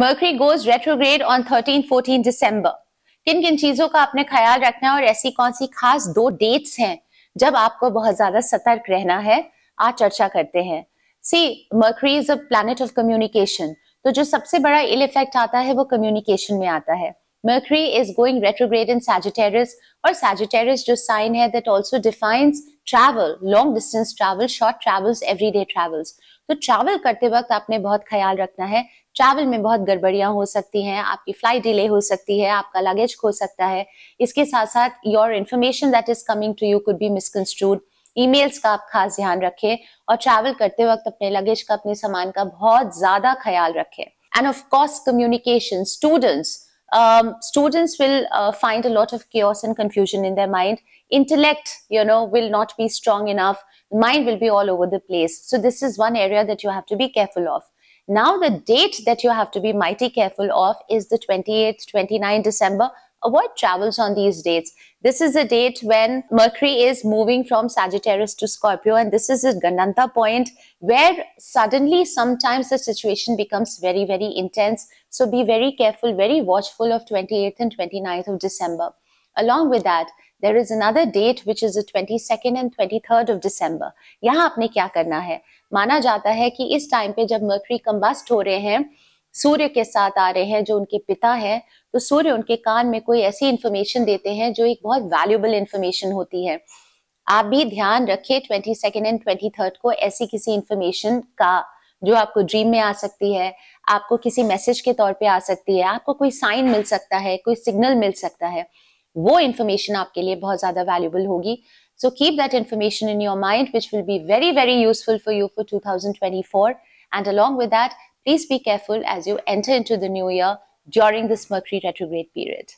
Mercury goes retrograde on thirteen fourteen दिसंबर किन किन चीजों का आपने ख्याल रखना है और ऐसी कौन सी खास दो डेट्स हैं जब आपको बहुत ज्यादा सतर्क रहना है आज चर्चा करते हैं see Mercury is a planet of communication तो जो सबसे बड़ा इल इफेक्ट आता है वो कम्युनिकेशन में आता है Mercury is going retrograde in Sagittarius और Sagittarius जो sign है that also defines travel, long distance travel, short travels, everyday travels. तो travel करते वक्त आपने बहुत ख्याल रखना है ट्रैवल में बहुत गड़बड़ियां हो सकती हैं आपकी फ्लाइट डिले हो सकती है आपका लगेज खो सकता है इसके साथ साथ your information that is coming to you could be misconstrued emails का आप खास ध्यान रखें और ट्रैवल करते वक्त अपने लगेज का अपने सामान का बहुत ज्यादा ख्याल रखें and of course communication students um, students will uh, find a lot of chaos and confusion in their mind intellect you know will not be strong enough mind will be all over the place so this is one area that you have to be careful of now the date that you have to be mighty careful of is the 28th 29th december avoid travels on these dates. This is a date when Mercury is moving from Sagittarius to Scorpio, and this is a Gananta point where suddenly sometimes the situation becomes very, very intense. So be very careful, very watchful of 28th and 29th of December. Along with that, there is another date which is the 22nd and 23rd of December. यहाँ आपने you करना to do जाता it is कि इस time पे जब mercury combust हो सूर्य के साथ आ रहे हैं जो उनके पिता है तो सूर्य उनके कान में कोई ऐसी इंफॉर्मेशन देते हैं जो एक बहुत वैल्यूबल इंफॉर्मेशन होती है आप भी ध्यान रखिए twenty second and twenty third को ऐसी किसी इंफॉर्मेशन का जो आपको ड्रीम में आ सकती है आपको किसी मैसेज के तौर पे आ सकती है आपको कोई साइन मिल सकता है कोई सिग्नल मिल सकता है वो इन्फॉर्मेशन आपके लिए बहुत ज्यादा वैल्यूबल होगी so keep that information in your mind which will be very very useful for you for for and along with that please be careful as you enter into the new year during this Mercury retrograde period.